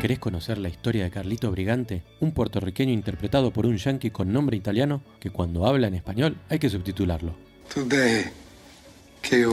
¿Querés conocer la historia de Carlito Brigante? Un puertorriqueño interpretado por un yankee con nombre italiano que cuando habla en español hay que subtitularlo. que yo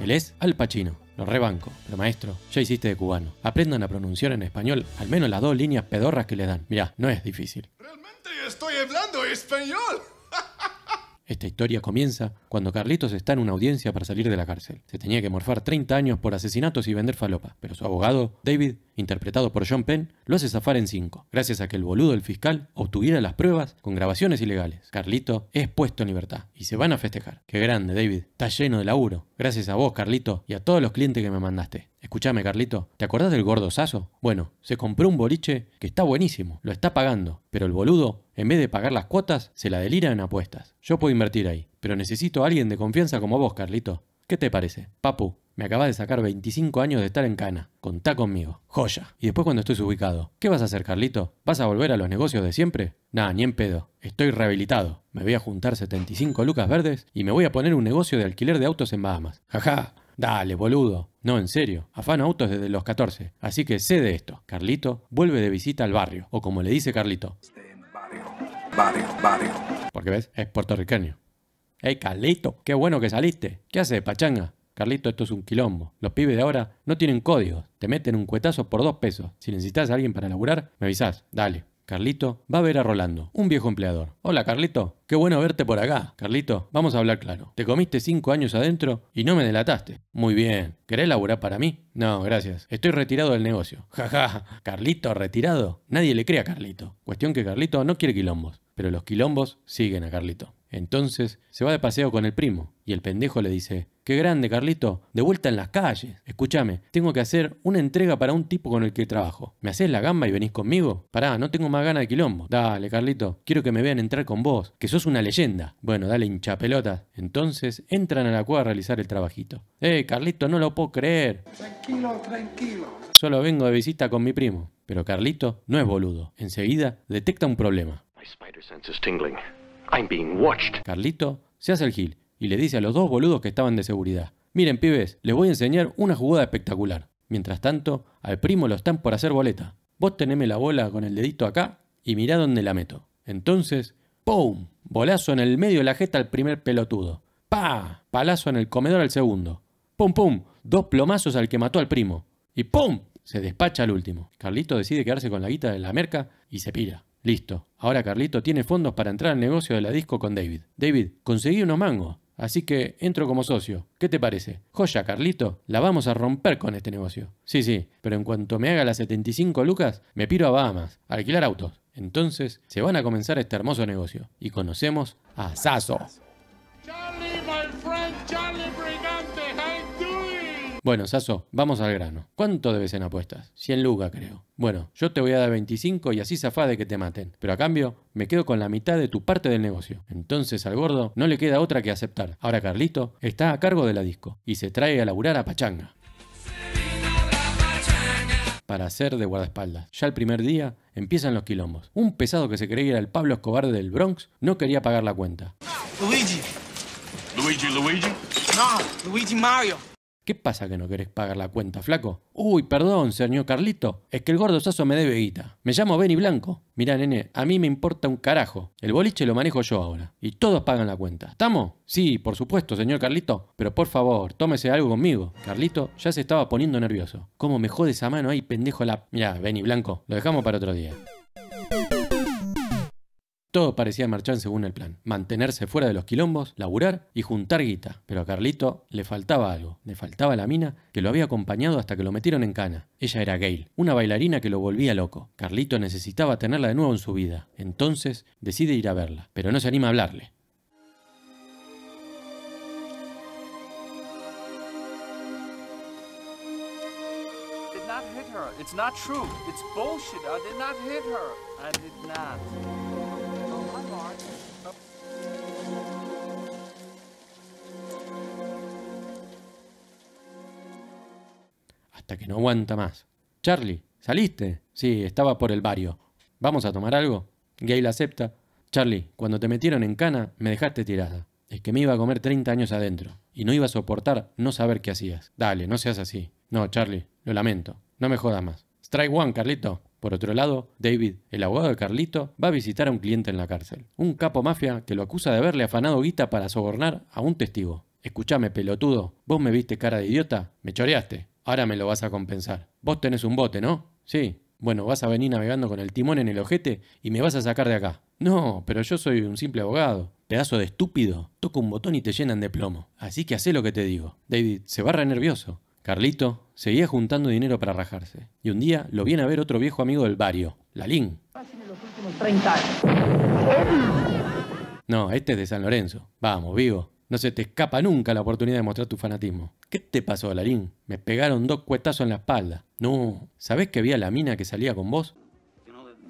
Él es Al Pacino. Lo rebanco, pero maestro, ya hiciste de cubano. Aprendan a pronunciar en español al menos las dos líneas pedorras que le dan. Mirá, no es difícil. Realmente estoy hablando español. Esta historia comienza cuando Carlitos está en una audiencia para salir de la cárcel. Se tenía que morfar 30 años por asesinatos y vender falopa, pero su abogado, David, interpretado por John Penn, lo hace zafar en 5, gracias a que el boludo del fiscal obtuviera las pruebas con grabaciones ilegales. Carlito es puesto en libertad y se van a festejar. Qué grande, David. Está lleno de laburo. Gracias a vos, Carlito, y a todos los clientes que me mandaste. Escuchame, Carlito, ¿te acordás del gordo Saso? Bueno, se compró un boliche que está buenísimo, lo está pagando, pero el boludo, en vez de pagar las cuotas, se la delira en apuestas. Yo puedo invertir ahí, pero necesito a alguien de confianza como vos, Carlito. ¿Qué te parece? Papu, me acaba de sacar 25 años de estar en cana. Contá conmigo. Joya. Y después cuando estés ubicado. ¿Qué vas a hacer, Carlito? ¿Vas a volver a los negocios de siempre? Nah, ni en pedo. Estoy rehabilitado. Me voy a juntar 75 lucas verdes y me voy a poner un negocio de alquiler de autos en Bahamas. Jaja. Dale, boludo. No, en serio. Afano autos desde los 14. Así que sé de esto. Carlito vuelve de visita al barrio. O como le dice Carlito. Barrio, barrio, Porque ves, es puertorriqueño. ¡Ey, Carlito, qué bueno que saliste. ¿Qué haces, pachanga? Carlito, esto es un quilombo. Los pibes de ahora no tienen códigos. Te meten un cuetazo por dos pesos. Si necesitas a alguien para laburar, me avisás. Dale. Carlito va a ver a Rolando, un viejo empleador. Hola Carlito, qué bueno verte por acá. Carlito, vamos a hablar claro. Te comiste cinco años adentro y no me delataste. Muy bien. ¿Querés laburar para mí? No, gracias. Estoy retirado del negocio. Jaja. Ja. Carlito, retirado. Nadie le cree a Carlito. Cuestión que Carlito no quiere quilombos. Pero los quilombos siguen a Carlito. Entonces se va de paseo con el primo y el pendejo le dice, Qué grande, Carlito, de vuelta en las calles. Escúchame, tengo que hacer una entrega para un tipo con el que trabajo. ¿Me haces la gamba y venís conmigo? Pará, no tengo más ganas de quilombo. Dale, Carlito, quiero que me vean entrar con vos, que sos una leyenda. Bueno, dale, pelota. Entonces entran a la cueva a realizar el trabajito. Eh, Carlito, no lo puedo creer. Tranquilo, tranquilo. Solo vengo de visita con mi primo. Pero Carlito no es boludo. Enseguida detecta un problema. I'm being watched. Carlito se hace el gil y le dice a los dos boludos que estaban de seguridad. Miren pibes, les voy a enseñar una jugada espectacular. Mientras tanto, al primo lo están por hacer boleta. Vos teneme la bola con el dedito acá y mirá dónde la meto. Entonces, ¡pum! Bolazo en el medio de la jeta al primer pelotudo. ¡Pa! Palazo en el comedor al segundo. ¡Pum, pum! Dos plomazos al que mató al primo. Y ¡pum! Se despacha al último. Carlito decide quedarse con la guita de la merca y se pira. Listo. Ahora Carlito tiene fondos para entrar al negocio de la disco con David. David, conseguí unos mangos. Así que entro como socio. ¿Qué te parece? Joya, Carlito, la vamos a romper con este negocio. Sí, sí, pero en cuanto me haga las 75 lucas, me piro a Bahamas, alquilar autos. Entonces se van a comenzar este hermoso negocio. Y conocemos a Sasso. Bueno, Saso, vamos al grano. ¿Cuánto debes en apuestas? 100 lucas, creo. Bueno, yo te voy a dar 25 y así zafá de que te maten. Pero a cambio, me quedo con la mitad de tu parte del negocio. Entonces al gordo no le queda otra que aceptar. Ahora Carlito está a cargo de la disco y se trae a laburar a Pachanga para hacer de guardaespaldas. Ya el primer día empiezan los quilombos. Un pesado que se creía el Pablo Escobar del Bronx no quería pagar la cuenta. Luigi. Luigi, Luigi. No, Luigi Mario. ¿Qué pasa que no querés pagar la cuenta, flaco? Uy, perdón, señor Carlito. Es que el gordo Saso me debe guita. Me llamo Benny Blanco. Mirá, nene, a mí me importa un carajo. El boliche lo manejo yo ahora. Y todos pagan la cuenta. ¿Estamos? Sí, por supuesto, señor Carlito. Pero por favor, tómese algo conmigo. Carlito ya se estaba poniendo nervioso. ¿Cómo me jode esa mano ahí, pendejo la... Mirá, Benny Blanco, lo dejamos para otro día. Todo parecía marchar según el plan. Mantenerse fuera de los quilombos, laburar y juntar guita. Pero a Carlito le faltaba algo. Le faltaba la mina que lo había acompañado hasta que lo metieron en cana. Ella era Gail, una bailarina que lo volvía loco. Carlito necesitaba tenerla de nuevo en su vida. Entonces decide ir a verla, pero no se anima a hablarle. hasta que no aguanta más. Charlie, ¿saliste? Sí, estaba por el barrio. ¿Vamos a tomar algo? Gail acepta. Charlie, cuando te metieron en cana, me dejaste tirada. Es que me iba a comer 30 años adentro, y no iba a soportar no saber qué hacías. Dale, no seas así. No, Charlie, lo lamento. No me jodas más. Strike one, Carlito. Por otro lado, David, el abogado de Carlito, va a visitar a un cliente en la cárcel. Un capo mafia que lo acusa de haberle afanado guita para sobornar a un testigo. Escúchame, pelotudo, vos me viste cara de idiota, me choreaste. Ahora me lo vas a compensar. Vos tenés un bote, ¿no? Sí. Bueno, vas a venir navegando con el timón en el ojete y me vas a sacar de acá. No, pero yo soy un simple abogado. Pedazo de estúpido. Toco un botón y te llenan de plomo. Así que hacé lo que te digo. David se barra nervioso. Carlito seguía juntando dinero para rajarse. Y un día lo viene a ver otro viejo amigo del barrio, Lalín. No, este es de San Lorenzo. Vamos, vivo. No se te escapa nunca la oportunidad de mostrar tu fanatismo. ¿Qué te pasó, Larín? Me pegaron dos cuetazos en la espalda. No, ¿sabés que había la mina que salía con vos?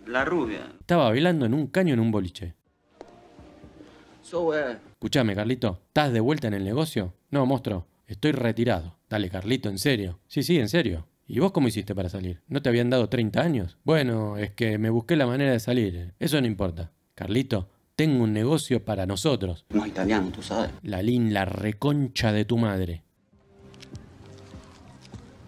La rubia. Estaba bailando en un caño en un boliche. So, Escuchame, Carlito. ¿Estás de vuelta en el negocio? No, monstruo. Estoy retirado. Dale, Carlito, en serio. Sí, sí, en serio. ¿Y vos cómo hiciste para salir? ¿No te habían dado 30 años? Bueno, es que me busqué la manera de salir. Eso no importa. Carlito, tengo un negocio para nosotros. No italiano, tú sabes. La Lin, la reconcha de tu madre.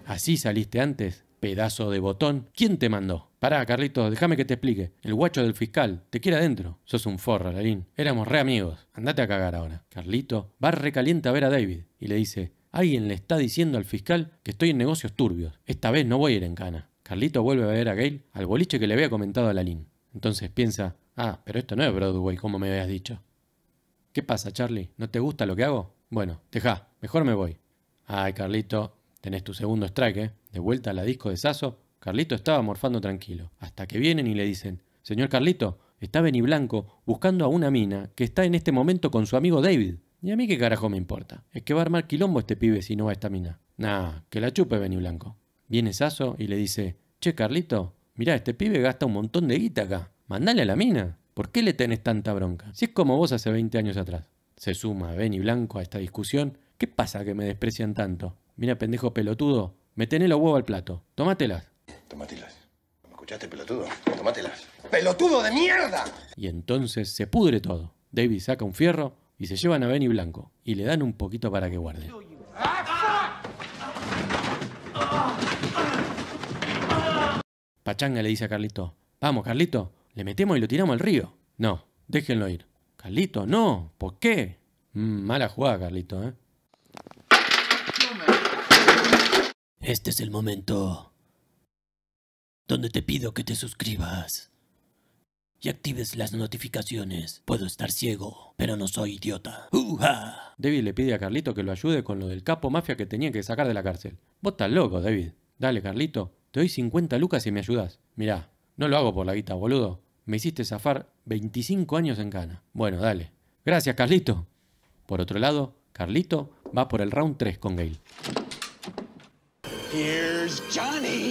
¿Así saliste antes? Pedazo de botón. ¿Quién te mandó? Pará, Carlito, déjame que te explique. El guacho del fiscal. Te quiere adentro. Sos un forro, Lalín. Éramos re amigos. Andate a cagar ahora. Carlito va recaliente a ver a David y le dice: Alguien le está diciendo al fiscal que estoy en negocios turbios. Esta vez no voy a ir en cana. Carlito vuelve a ver a Gail al boliche que le había comentado a Lalín. Entonces piensa: Ah, pero esto no es Broadway, como me habías dicho. ¿Qué pasa, Charlie? ¿No te gusta lo que hago? Bueno, deja, mejor me voy. Ay, Carlito, tenés tu segundo strike, ¿eh? De vuelta a la disco de Saso, Carlito estaba morfando tranquilo, hasta que vienen y le dicen, Señor Carlito, está Benny Blanco buscando a una mina que está en este momento con su amigo David. ¿Y a mí qué carajo me importa? Es que va a armar quilombo este pibe si no va a esta mina. Nah, que la chupe Benny Blanco. Viene Saso y le dice, Che, Carlito, mirá, este pibe gasta un montón de guita acá. Mandale a la mina. ¿Por qué le tenés tanta bronca? Si es como vos hace 20 años atrás. Se suma y Blanco a esta discusión. ¿Qué pasa que me desprecian tanto? Mira, pendejo pelotudo, tenés los huevos al plato. Tomátelas. Tomátelas. ¿Me escuchaste, pelotudo? Tomátelas. ¡Pelotudo de mierda! Y entonces se pudre todo. David saca un fierro y se llevan a y Blanco y le dan un poquito para que guarde. Pachanga le dice a Carlito, vamos Carlito, ¿Le metemos y lo tiramos al río? No, déjenlo ir. Carlito, no, ¿por qué? Mm, mala jugada, Carlito, ¿eh? Este es el momento donde te pido que te suscribas y actives las notificaciones. Puedo estar ciego, pero no soy idiota. ¡Uja! David le pide a Carlito que lo ayude con lo del capo mafia que tenía que sacar de la cárcel. Vos estás loco, David. Dale, Carlito, te doy 50 lucas si me ayudas. Mirá, no lo hago por la guita, boludo. Me hiciste zafar 25 años en Cana. Bueno, dale. Gracias, Carlito. Por otro lado, Carlito va por el round 3 con Gail.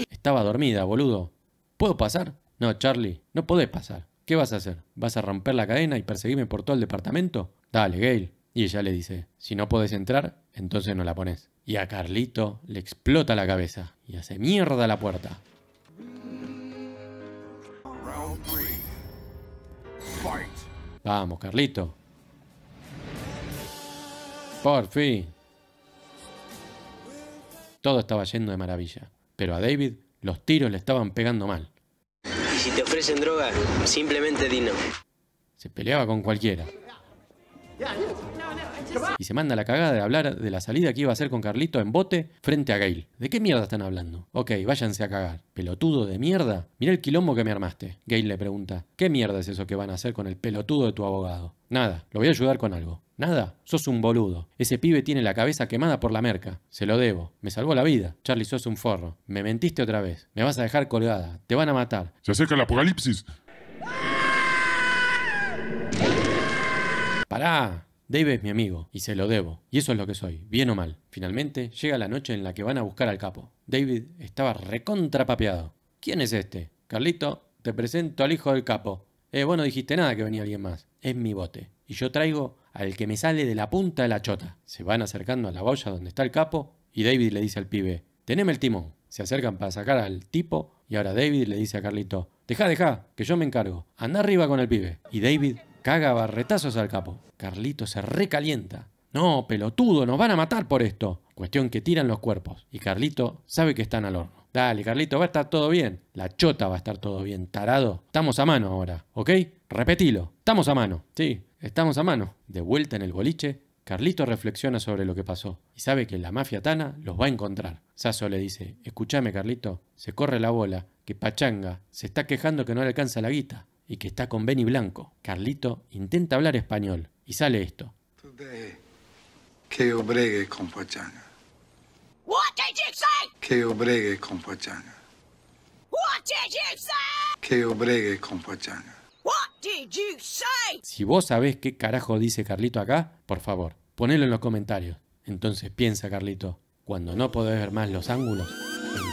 Estaba dormida, boludo. ¿Puedo pasar? No, Charlie, no podés pasar. ¿Qué vas a hacer? ¿Vas a romper la cadena y perseguirme por todo el departamento? Dale, Gail. Y ella le dice, si no podés entrar, entonces no la pones. Y a Carlito le explota la cabeza y hace mierda la puerta. Vamos, Carlito. Por fin. Todo estaba yendo de maravilla, pero a David los tiros le estaban pegando mal. Y si te ofrecen droga, simplemente no. Se peleaba con cualquiera. Y se manda la cagada de hablar de la salida que iba a hacer con Carlito en bote frente a Gail. ¿De qué mierda están hablando? Ok, váyanse a cagar. ¿Pelotudo de mierda? Mira el quilombo que me armaste. Gail le pregunta, ¿qué mierda es eso que van a hacer con el pelotudo de tu abogado? Nada, lo voy a ayudar con algo. Nada, sos un boludo. Ese pibe tiene la cabeza quemada por la merca. Se lo debo. Me salvó la vida. Charlie, sos un forro. Me mentiste otra vez. Me vas a dejar colgada. Te van a matar. Se acerca el apocalipsis. ¡Pará! David es mi amigo y se lo debo, y eso es lo que soy, bien o mal. Finalmente, llega la noche en la que van a buscar al capo. David estaba recontrapapeado. ¿Quién es este? Carlito, te presento al hijo del capo. Eh, bueno, dijiste nada que venía alguien más. Es mi bote. Y yo traigo al que me sale de la punta de la chota. Se van acercando a la boya donde está el capo y David le dice al pibe, teneme el timón. Se acercan para sacar al tipo y ahora David le dice a Carlito, deja, deja, que yo me encargo. Anda arriba con el pibe. Y David Caga barretazos al capo. Carlito se recalienta. No, pelotudo, nos van a matar por esto. Cuestión que tiran los cuerpos. Y Carlito sabe que están al horno. Dale, Carlito, va a estar todo bien. La chota va a estar todo bien, tarado. Estamos a mano ahora, ¿ok? Repetilo. Estamos a mano. Sí, estamos a mano. De vuelta en el boliche, Carlito reflexiona sobre lo que pasó y sabe que la mafia tana los va a encontrar. Saso le dice, escúchame Carlito, se corre la bola, que Pachanga se está quejando que no le alcanza la guita y que está con Benny Blanco. Carlito intenta hablar español y sale esto. Que con Si vos sabés qué carajo dice Carlito acá, por favor, ponelo en los comentarios. Entonces piensa, Carlito, cuando no podés ver más los ángulos,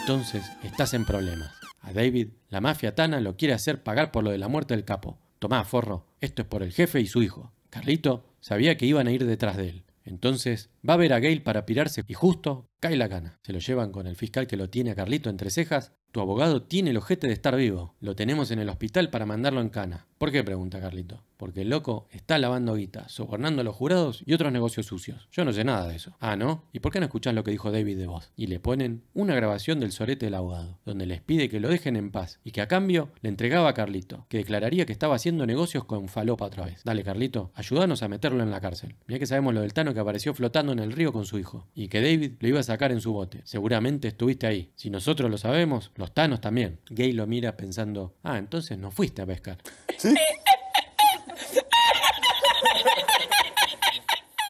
entonces estás en problemas. A David, la mafia Tana lo quiere hacer pagar por lo de la muerte del capo. Tomá, forro, esto es por el jefe y su hijo. Carlito sabía que iban a ir detrás de él. Entonces va a ver a Gale para pirarse y justo cae la gana. Se lo llevan con el fiscal que lo tiene a Carlito entre cejas tu abogado tiene el ojete de estar vivo. Lo tenemos en el hospital para mandarlo en cana. ¿Por qué? pregunta Carlito. Porque el loco está lavando guita, sobornando a los jurados y otros negocios sucios. Yo no sé nada de eso. Ah, ¿no? ¿Y por qué no escuchás lo que dijo David de vos? Y le ponen una grabación del sorete del abogado, donde les pide que lo dejen en paz y que a cambio le entregaba a Carlito, que declararía que estaba haciendo negocios con falopa otra vez. Dale, Carlito, ayúdanos a meterlo en la cárcel. Mirá que sabemos lo del Tano que apareció flotando en el río con su hijo y que David lo iba a sacar en su bote. Seguramente estuviste ahí. Si nosotros lo sabemos, lo los también. Gay lo mira pensando, ah, entonces no fuiste a pescar. ¿Sí? Eh,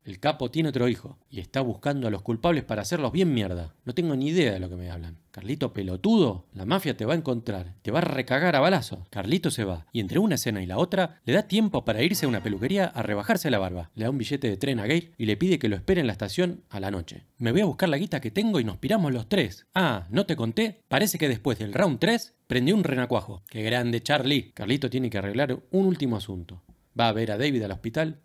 El capo tiene otro hijo y está buscando a los culpables para hacerlos bien mierda. No tengo ni idea de lo que me hablan. Carlito pelotudo, la mafia te va a encontrar, te va a recagar a balazo. Carlito se va y entre una escena y la otra le da tiempo para irse a una peluquería a rebajarse la barba. Le da un billete de tren a Gale y le pide que lo espere en la estación a la noche. Me voy a buscar la guita que tengo y nos piramos los tres. Ah, ¿no te conté? Parece que después del round 3 prendió un renacuajo. ¡Qué grande, Charlie! Carlito tiene que arreglar un último asunto. Va a ver a David al hospital.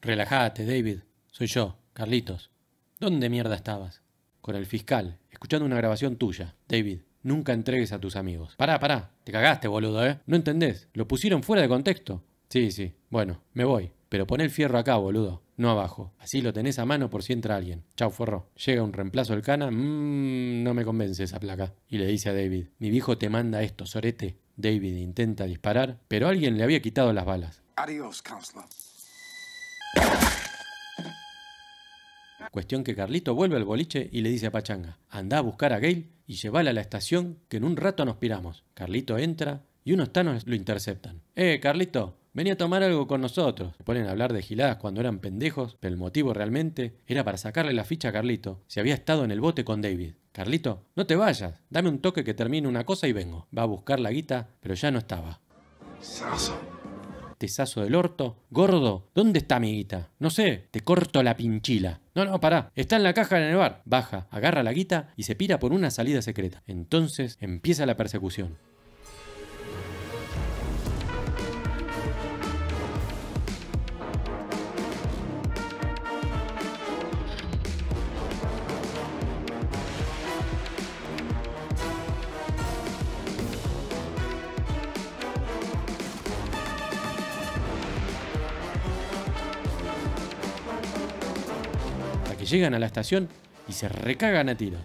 Relájate, David. Soy yo, Carlitos. ¿Dónde mierda estabas? Con el fiscal, escuchando una grabación tuya, David. Nunca entregues a tus amigos. Pará, pará. Te cagaste, boludo, ¿eh? No entendés. Lo pusieron fuera de contexto. Sí, sí. Bueno, me voy. Pero pon el fierro acá, boludo. No abajo. Así lo tenés a mano por si entra alguien. Chau, forro. Llega un reemplazo del cana. Mmm, no me convence esa placa. Y le dice a David: Mi viejo te manda esto, sorete. David intenta disparar, pero alguien le había quitado las balas. Adiós, counselor. Cuestión que Carlito vuelve al boliche y le dice a Pachanga, anda a buscar a Gail y llévala a la estación que en un rato nos piramos. Carlito entra y unos tanos lo interceptan. Eh, Carlito, vení a tomar algo con nosotros. Se ponen a hablar de giladas cuando eran pendejos, pero el motivo realmente era para sacarle la ficha a Carlito, si había estado en el bote con David. Carlito, no te vayas, dame un toque que termine una cosa y vengo. Va a buscar la guita, pero ya no estaba tesazo del orto. Gordo, ¿dónde está mi guita? No sé, te corto la pinchila. No, no, pará, está en la caja en el bar. Baja, agarra la guita y se pira por una salida secreta. Entonces empieza la persecución. llegan a la estación y se recagan a tiros.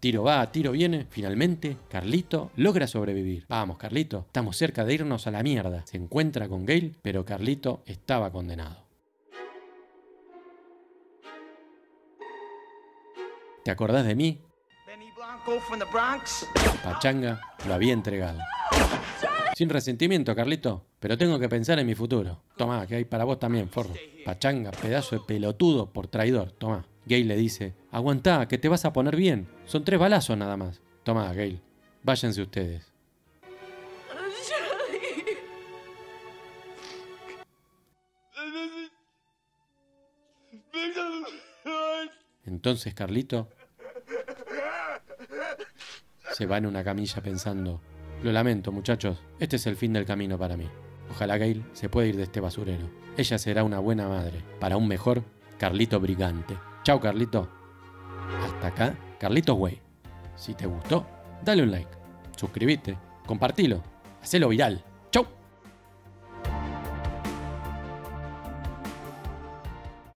Tiro va, tiro viene. Finalmente, Carlito logra sobrevivir. Vamos, Carlito, estamos cerca de irnos a la mierda. Se encuentra con Gail, pero Carlito estaba condenado. ¿Te acordás de mí? Pachanga lo había entregado. Sin resentimiento, Carlito, pero tengo que pensar en mi futuro. Tomá, que hay para vos también, forro. Pachanga, pedazo de pelotudo por traidor. Tomá. Gale le dice, aguantá, que te vas a poner bien. Son tres balazos nada más. Tomá, Gale. Váyanse ustedes. Entonces Carlito va en una camilla pensando, lo lamento muchachos, este es el fin del camino para mí. Ojalá Gail se pueda ir de este basurero. Ella será una buena madre. Para un mejor, Carlito Brigante. Chao Carlito. Hasta acá, Carlitos Way. Si te gustó, dale un like, suscríbete, compartilo, hacelo viral.